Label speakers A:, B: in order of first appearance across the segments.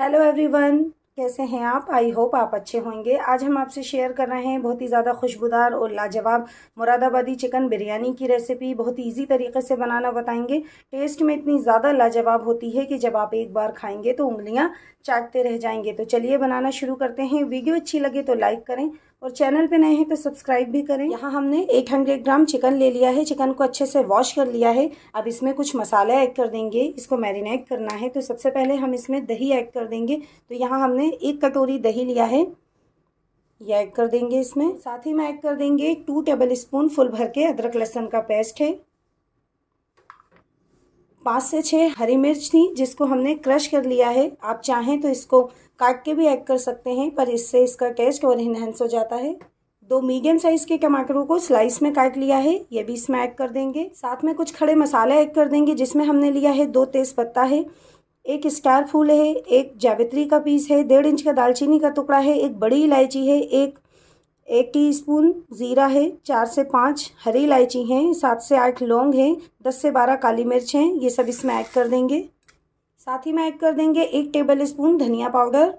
A: hello everyone कैसे हैं आप आई होप आप अच्छे होंगे आज हम आपसे शेयर कर रहे हैं बहुत ही ज़्यादा खुशबूदार और लाजवाब मुरादाबादी चिकन बिरयानी की रेसिपी बहुत ही ईजी तरीके से बनाना बताएंगे टेस्ट में इतनी ज़्यादा लाजवाब होती है कि जब आप एक बार खाएंगे तो उंगलियां चाटते रह जाएंगे तो चलिए बनाना शुरू करते हैं वीडियो अच्छी लगे तो लाइक करें और चैनल पे नए हैं तो सब्सक्राइब भी करें यहाँ हमने 800 ग्राम चिकन ले लिया है चिकन को अच्छे से वॉश कर लिया है अब इसमें कुछ मसाला ऐड कर देंगे इसको मैरिनेट करना है तो सबसे पहले हम इसमें दही ऐड कर देंगे तो यहाँ हमने एक कटोरी दही लिया है ये ऐड कर देंगे इसमें साथ ही में ऐड कर देंगे टू टेबल स्पून फुल भर के अदरक लहसुन का पेस्ट है पाँच से छः हरी मिर्च थी जिसको हमने क्रश कर लिया है आप चाहें तो इसको काट के भी ऐड कर सकते हैं पर इससे इसका टेस्ट और इन्हेंस हो जाता है दो मीडियम साइज़ के टमाटरों को स्लाइस में काट लिया है ये भी इसमें ऐड कर देंगे साथ में कुछ खड़े मसाले ऐड कर देंगे जिसमें हमने लिया है दो तेज़ पत्ता है एक स्टार फूल है एक जावित्री का पीस है डेढ़ इंच का दालचीनी का टुकड़ा है एक बड़ी इलायची है एक एक टी स्पून ज़ीरा है चार से पाँच हरी इलायची हैं सात से आठ लौंग हैं दस से बारह काली मिर्च हैं ये सब इसमें ऐड कर देंगे साथ ही में ऐड कर देंगे एक टेबल स्पून धनिया पाउडर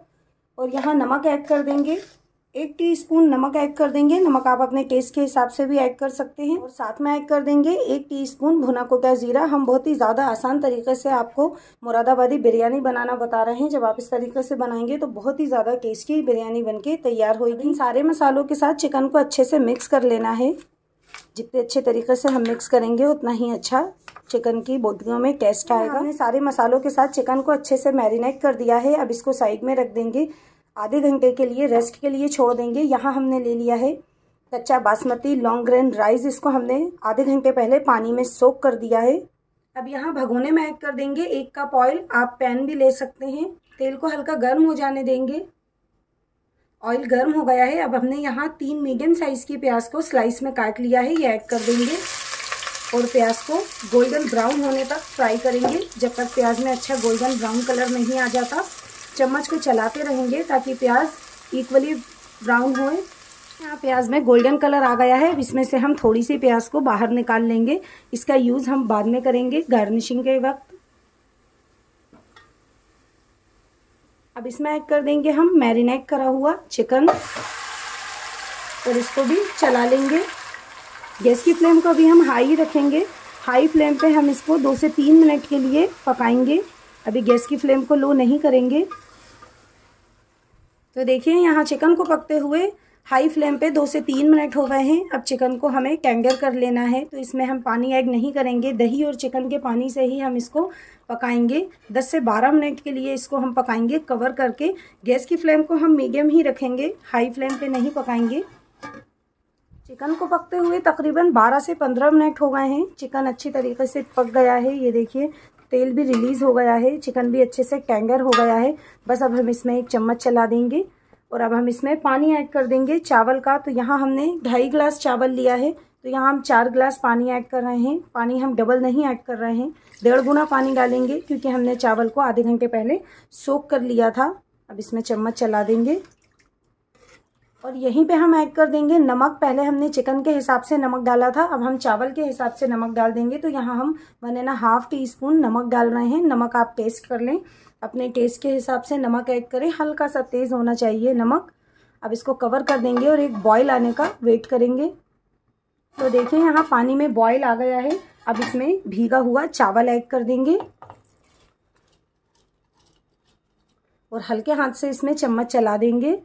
A: और यहाँ नमक ऐड कर देंगे एक टीस्पून नमक ऐड कर देंगे नमक आप अपने टेस्ट के हिसाब से भी ऐड कर सकते हैं और साथ में ऐड कर देंगे एक टीस्पून भुना कोटा ज़ीरा हम बहुत ही ज़्यादा आसान तरीके से आपको मुरादाबादी बिरयानी बनाना बता रहे हैं जब आप इस तरीके से बनाएंगे तो बहुत ही ज़्यादा टेस्टी बिरयानी बन तैयार होगी इन सारे मसालों के साथ चिकन को अच्छे से मिक्स कर लेना है जितने अच्छे तरीके से हम मिक्स करेंगे उतना ही अच्छा चिकन की बोटियों में टेस्ट हाँ, आएगा हमने सारे मसालों के साथ चिकन को अच्छे से मैरिनेट कर दिया है अब इसको साइड में रख देंगे आधे घंटे के लिए रेस्ट के लिए छोड़ देंगे यहाँ हमने ले लिया है कच्चा बासमती लॉन्ग ग्रेन राइस इसको हमने आधे घंटे पहले पानी में सोक कर दिया है अब यहाँ भगोने में ऐड कर देंगे एक कप ऑयल आप पैन भी ले सकते हैं तेल को हल्का गर्म हो जाने देंगे ऑयल गर्म हो गया है अब हमने यहाँ तीन मीडियम साइज़ की प्याज को स्लाइस में काट लिया है ये ऐड कर देंगे और प्याज को गोल्डन ब्राउन होने तक फ्राई करेंगे जब तक प्याज में अच्छा गोल्डन ब्राउन कलर नहीं आ जाता चम्मच को चलाते रहेंगे ताकि प्याज इक्वली ब्राउन होए यहाँ प्याज में गोल्डन कलर आ गया है इसमें से हम थोड़ी सी प्याज को बाहर निकाल लेंगे इसका यूज़ हम बाद में करेंगे गार्निशिंग के वक्त अब इसमें ऐड कर देंगे हम मैरिनेट करा हुआ चिकन और इसको भी चला लेंगे गैस की फ्लेम को अभी हम हाई रखेंगे हाई फ्लेम पे हम इसको दो से तीन मिनट के लिए पकाएंगे अभी गैस की फ्लेम को लो नहीं करेंगे तो देखिए यहाँ चिकन को पकते हुए हाई फ्लेम पे दो से तीन मिनट हो गए हैं अब चिकन को हमें टेंडर कर लेना है तो इसमें हम पानी ऐड नहीं करेंगे दही और चिकन के पानी से ही हम इसको पकाएंगे 10 से 12 मिनट के लिए इसको हम पकाएंगे कवर करके गैस की फ्लेम को हम मीडियम ही रखेंगे हाई फ्लेम पे नहीं पकाएंगे चिकन को पकते हुए तकरीबन 12 से 15 मिनट हो गए हैं चिकन अच्छी तरीके से पक गया है ये देखिए तेल भी रिलीज़ हो गया है चिकन भी अच्छे से टेंगर हो गया है बस अब हम इसमें एक चम्मच चला देंगे और अब हम इसमें पानी ऐड कर देंगे चावल का तो यहाँ हमने ढाई ग्लास चावल लिया है तो यहाँ हम चार ग्लास पानी ऐड कर रहे हैं पानी हम डबल नहीं ऐड कर रहे हैं डेढ़ गुना पानी डालेंगे क्योंकि हमने चावल को आधे घंटे पहले सोख कर लिया था अब इसमें चम्मच चला देंगे और यहीं पे हम ऐड कर देंगे नमक पहले हमने चिकन के हिसाब से नमक डाला था अब हम चावल के हिसाब से नमक डाल देंगे तो यहाँ हम one and half teaspoon नमक डाल रहे हैं नमक आप टेस्ट कर लें अपने टेस्ट के हिसाब से नमक ऐड करें हल्का सा तेज़ होना चाहिए नमक अब इसको कवर कर देंगे और एक बॉयल आने का वेट करेंगे तो देखिए यहाँ पानी में बॉयल आ गया है अब इसमें भीगा हुआ चावल ऐड कर देंगे और हल्के हाथ से इसमें चम्मच चला देंगे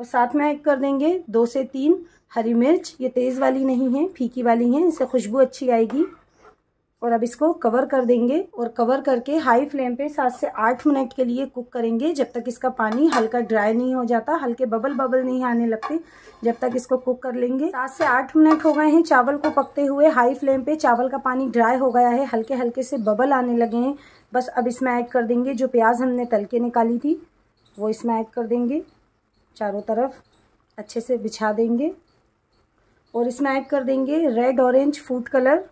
A: और साथ में ऐड कर देंगे दो से तीन हरी मिर्च ये तेज़ वाली नहीं है फीकी वाली है इससे खुशबू अच्छी आएगी और अब इसको कवर कर देंगे और कवर करके हाई फ्लेम पे सात से आठ मिनट के लिए कुक करेंगे जब तक इसका पानी हल्का ड्राई नहीं हो जाता हल्के बबल बबल नहीं आने लगते जब तक इसको कुक कर लेंगे सात से आठ मिनट हो गए हैं चावल को पकते हुए हाई फ्लेम पे चावल का पानी ड्राई हो गया है हल्के हल्के से बबल आने लगे हैं बस अब इसमें ऐड कर देंगे जो प्याज हमने तल के निकाली थी वो इसमें ऐड कर देंगे चारों तरफ अच्छे से बिछा देंगे और इसमें ऐड कर देंगे रेड ऑरेंज फूड कलर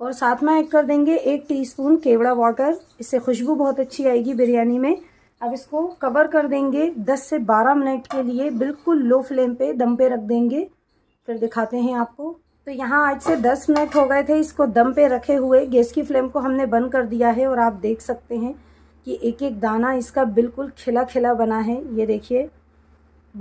A: और साथ में ऐड कर देंगे एक टीस्पून केवड़ा वाटर इससे खुशबू बहुत अच्छी आएगी बिरयानी में अब इसको कवर कर देंगे 10 से 12 मिनट के लिए बिल्कुल लो फ्लेम पे दम पे रख देंगे फिर दिखाते हैं आपको तो यहाँ आज से 10 मिनट हो गए थे इसको दम पे रखे हुए गैस की फ्लेम को हमने बंद कर दिया है और आप देख सकते हैं कि एक एक दाना इसका बिल्कुल खिला खिला बना है ये देखिए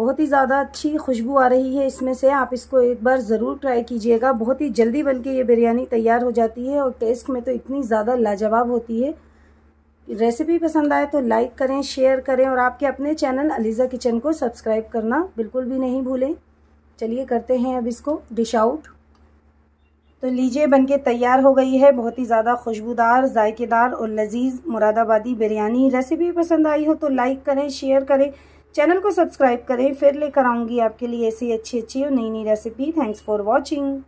A: बहुत ही ज़्यादा अच्छी खुशबू आ रही है इसमें से आप इसको एक बार ज़रूर ट्राई कीजिएगा बहुत ही जल्दी बन के ये बिरयानी तैयार हो जाती है और टेस्ट में तो इतनी ज़्यादा लाजवाब होती है रेसिपी पसंद आए तो लाइक करें शेयर करें और आपके अपने चैनल अलीज़ा किचन को सब्सक्राइब करना बिल्कुल भी नहीं भूलें चलिए करते हैं अब इसको डिश आउट तो लीजिए बनके तैयार हो गई है बहुत ही ज़्यादा खुशबूदार जायकेदार और लजीज मुरादाबादी बिरयानी रेसिपी पसंद आई हो तो लाइक करें शेयर करें चैनल को सब्सक्राइब करें फिर लेकर आऊँगी आपके लिए ऐसी अच्छी अच्छी और नई नई रेसिपी थैंक्स फॉर वॉचिंग